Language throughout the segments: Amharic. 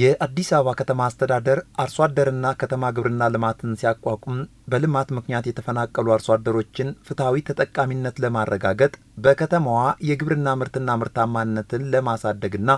የአዲስ አበባ ከተማ አስተዳደር አርሶ አደርና ከተማ ግብርና ልማትን ሲያቋቁም በልማት ምክንያት የተፈናቀሉ አርሶ አደሮችን ፍትሐዊ ተጠቃሚነት ለማረጋገጥ በከተማዋ የግብርና ምርትና ምርታማነትን ለማሳደግና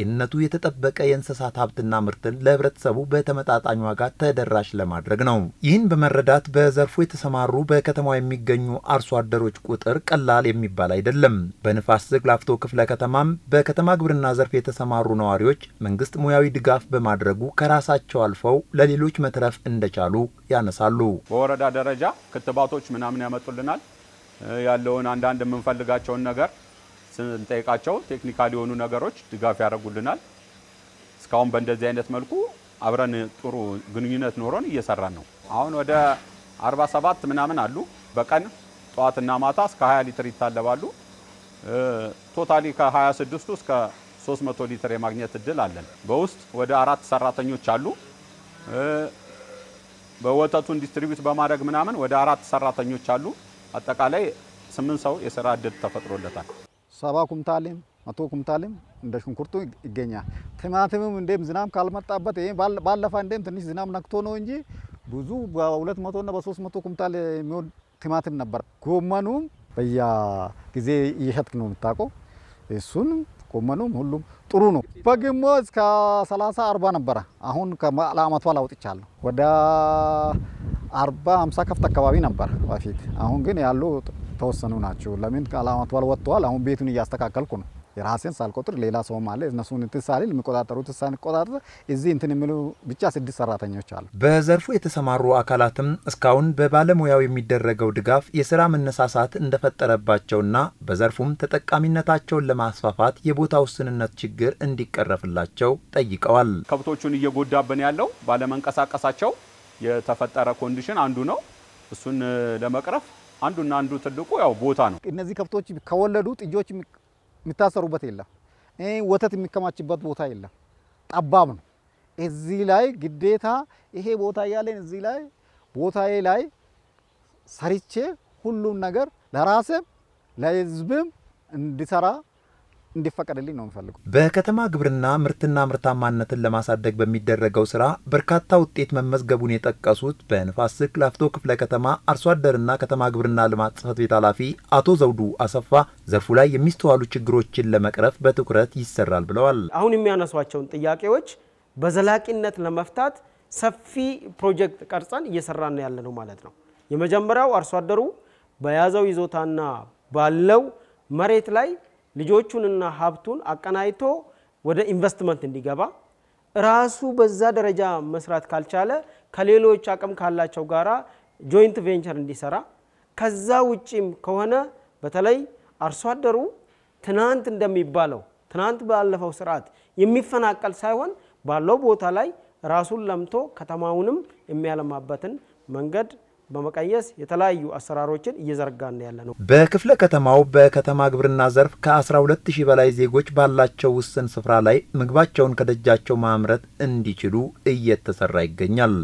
ጤንነቱ የተጠበቀ የእንስሳት ሀብትና ምርትን ለህብረተሰቡ በተመጣጣኝ ዋጋ ተደራሽ ለማድረግ ነው። ይህን በመረዳት በዘርፉ የተሰማሩ በከተማዋ የሚገኙ አርሶ አደሮች ቁጥር ቀላል የሚባል አይደለም። በንፋስ ስልክ ላፍቶ ክፍለ ከተማም በከተማ ግብርና ዘርፍ የተሰማሩ ነዋሪዎች መንግስት ሙያዊ ድጋፍ በማድረጉ ከራሳቸው አልፈው ለሌሎች መትረፍ እንደቻሉ ያነሳሉ። በወረዳ ደረጃ ክትባቶች ምናምን ያመጡልናል ያለውን አንዳንድ የምንፈልጋቸውን ነገር ስንጠይቃቸው ቴክኒካል የሆኑ ነገሮች ድጋፍ ያደርጉልናል። እስካሁን በእንደዚህ አይነት መልኩ አብረን ጥሩ ግንኙነት ኖሮን እየሰራን ነው። አሁን ወደ 47 ምናምን አሉ በቀን ጠዋትና ማታ እስከ 20 ሊትር ይታለባሉ። ቶታሊ ከ26ቱ እስከ 300 ሊትር የማግኘት እድል አለን። በውስጥ ወደ አራት ሰራተኞች አሉ። በወተቱን ዲስትሪቢዩት በማድረግ ምናምን ወደ አራት ሰራተኞች አሉ። አጠቃላይ ስምንት ሰው የስራ እድል ተፈጥሮለታል። ሰባ ኩምታሊም መቶ ኩምታሊም እንደ ሽንኩርቱ ይገኛል። ቲማቲምም እንደም ዝናም ካልመጣበት ይሄ ባለፈ እንደም ትንሽ ዝናብ ነክቶ ነው እንጂ ብዙ በሁለት መቶ እና በሶስት መቶ ኩምታል የሚሆን ቲማቲም ነበር። ጎመኑም በያ ጊዜ እየሸጥክ ነው የምታውቀው። እሱን ጎመኑም ሁሉም ጥሩ ነው። በግሞ እስከ ሰላሳ አርባ ነበረ። አሁን ለአመቷ ላውጥቻለሁ ወደ አርባ ሀምሳ ከፍት አካባቢ ነበር በፊት። አሁን ግን ያለው የተወሰኑ ናቸው። ለምን ከዓላማት ባል ወጥተዋል። አሁን ቤቱን እያስተካከልኩ ነው። የራሴን ሳልቆጥር ሌላ ሰውም አለ። እነሱን እንትን ሳልል የሚቆጣጠሩት ሳንቆጣጠር እዚህ እንትን የሚሉ ብቻ ስድስት ሰራተኞች አሉ። በዘርፉ የተሰማሩ አካላትም እስካሁን በባለሙያው የሚደረገው ድጋፍ የስራ መነሳሳት እንደፈጠረባቸውና በዘርፉም ተጠቃሚነታቸውን ለማስፋፋት የቦታ ውስንነት ችግር እንዲቀረፍላቸው ጠይቀዋል። ከብቶቹን እየጎዳብን ያለው ባለመንቀሳቀሳቸው የተፈጠረ ኮንዲሽን አንዱ ነው። እሱን ለመቅረፍ አንዱና አንዱ ትልቁ ያው ቦታ ነው። እነዚህ ከብቶች ከወለዱ ጥጆች የሚታሰሩበት የለም፣ ወተት የሚከማችበት ቦታ የለም፣ ጠባብ ነው። እዚህ ላይ ግዴታ ይሄ ቦታ ያለን እዚህ ላይ ቦታዬ ላይ ሰርቼ ሁሉም ነገር ለራስም ለህዝብም እንዲሰራ እንዲፈቀድልኝ ነው የምፈልገው። በከተማ ግብርና ምርትና ምርታማነትን ለማሳደግ በሚደረገው ስራ በርካታ ውጤት መመዝገቡን የጠቀሱት በንፋስ ስልክ ላፍቶ ክፍለ ከተማ አርሶ አደርና ከተማ ግብርና ልማት ጽህፈት ቤት ኃላፊ አቶ ዘውዱ አሰፋ ዘርፉ ላይ የሚስተዋሉ ችግሮችን ለመቅረፍ በትኩረት ይሰራል ብለዋል። አሁን የሚያነሷቸውን ጥያቄዎች በዘላቂነት ለመፍታት ሰፊ ፕሮጀክት ቀርጸን እየሰራን ያለ ነው ማለት ነው። የመጀመሪያው አርሶ አደሩ በያዘው ይዞታና ባለው መሬት ላይ ልጆቹንና ሀብቱን አቀናይቶ ወደ ኢንቨስትመንት እንዲገባ ራሱ በዛ ደረጃ መስራት ካልቻለ ከሌሎች አቅም ካላቸው ጋራ ጆይንት ቬንቸር እንዲሰራ ከዛ ውጪም ከሆነ በተለይ አርሶ አደሩ ትናንት እንደሚባለው ትናንት ባለፈው ስርዓት የሚፈናቀል ሳይሆን ባለው ቦታ ላይ ራሱን ለምቶ ከተማውንም የሚያለማበትን መንገድ በመቀየስ የተለያዩ አሰራሮችን እየዘረጋን ያለ ነው። በክፍለ ከተማው በከተማ ግብርና ዘርፍ ከ12 ሺህ በላይ ዜጎች ባላቸው ውስን ስፍራ ላይ ምግባቸውን ከደጃቸው ማምረት እንዲችሉ እየተሰራ ይገኛል።